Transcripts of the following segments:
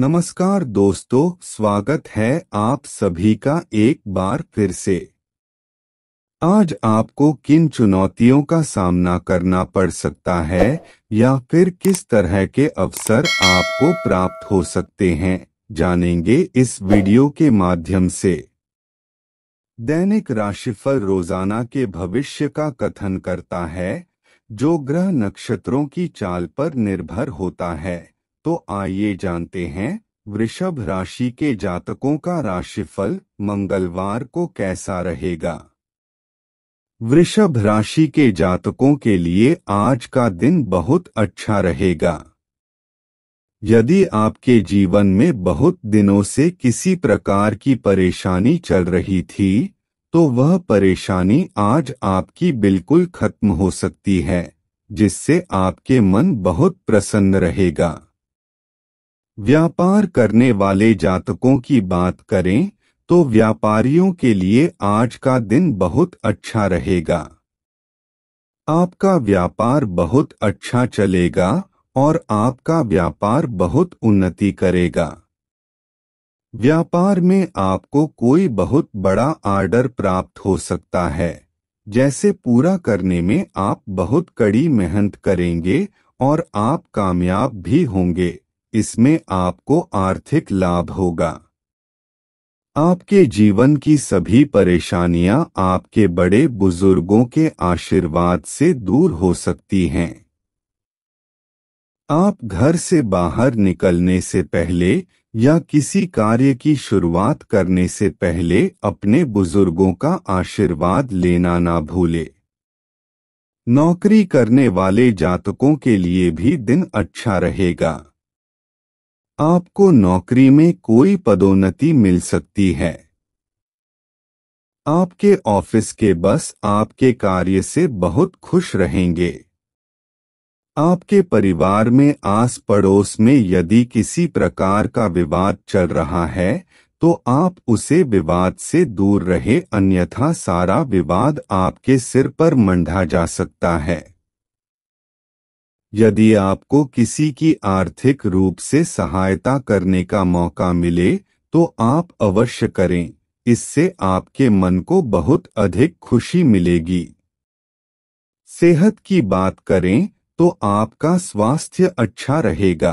नमस्कार दोस्तों स्वागत है आप सभी का एक बार फिर से आज आपको किन चुनौतियों का सामना करना पड़ सकता है या फिर किस तरह के अवसर आपको प्राप्त हो सकते हैं जानेंगे इस वीडियो के माध्यम से दैनिक राशिफल रोजाना के भविष्य का कथन करता है जो ग्रह नक्षत्रों की चाल पर निर्भर होता है तो आइए जानते हैं वृषभ राशि के जातकों का राशिफल मंगलवार को कैसा रहेगा वृषभ राशि के जातकों के लिए आज का दिन बहुत अच्छा रहेगा यदि आपके जीवन में बहुत दिनों से किसी प्रकार की परेशानी चल रही थी तो वह परेशानी आज आपकी बिल्कुल खत्म हो सकती है जिससे आपके मन बहुत प्रसन्न रहेगा व्यापार करने वाले जातकों की बात करें तो व्यापारियों के लिए आज का दिन बहुत अच्छा रहेगा आपका व्यापार बहुत अच्छा चलेगा और आपका व्यापार बहुत उन्नति करेगा व्यापार में आपको कोई बहुत बड़ा आर्डर प्राप्त हो सकता है जैसे पूरा करने में आप बहुत कड़ी मेहनत करेंगे और आप कामयाब भी होंगे इसमें आपको आर्थिक लाभ होगा आपके जीवन की सभी परेशानियां आपके बड़े बुजुर्गों के आशीर्वाद से दूर हो सकती हैं आप घर से बाहर निकलने से पहले या किसी कार्य की शुरुआत करने से पहले अपने बुजुर्गों का आशीर्वाद लेना ना भूले नौकरी करने वाले जातकों के लिए भी दिन अच्छा रहेगा आपको नौकरी में कोई पदोन्नति मिल सकती है आपके ऑफिस के बस आपके कार्य से बहुत खुश रहेंगे आपके परिवार में आस पड़ोस में यदि किसी प्रकार का विवाद चल रहा है तो आप उसे विवाद से दूर रहे अन्यथा सारा विवाद आपके सिर पर मंडा जा सकता है यदि आपको किसी की आर्थिक रूप से सहायता करने का मौका मिले तो आप अवश्य करें इससे आपके मन को बहुत अधिक खुशी मिलेगी सेहत की बात करें तो आपका स्वास्थ्य अच्छा रहेगा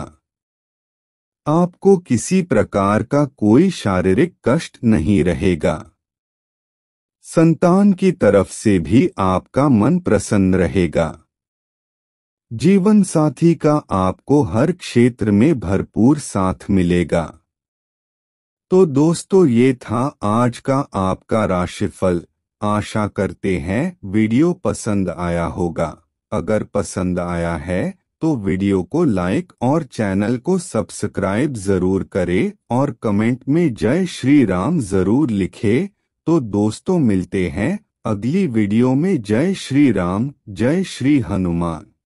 आपको किसी प्रकार का कोई शारीरिक कष्ट नहीं रहेगा संतान की तरफ से भी आपका मन प्रसन्न रहेगा जीवन साथी का आपको हर क्षेत्र में भरपूर साथ मिलेगा तो दोस्तों ये था आज का आपका राशिफल आशा करते हैं वीडियो पसंद आया होगा अगर पसंद आया है तो वीडियो को लाइक और चैनल को सब्सक्राइब जरूर करें और कमेंट में जय श्री राम जरूर लिखे तो दोस्तों मिलते हैं अगली वीडियो में जय श्री राम जय श्री हनुमान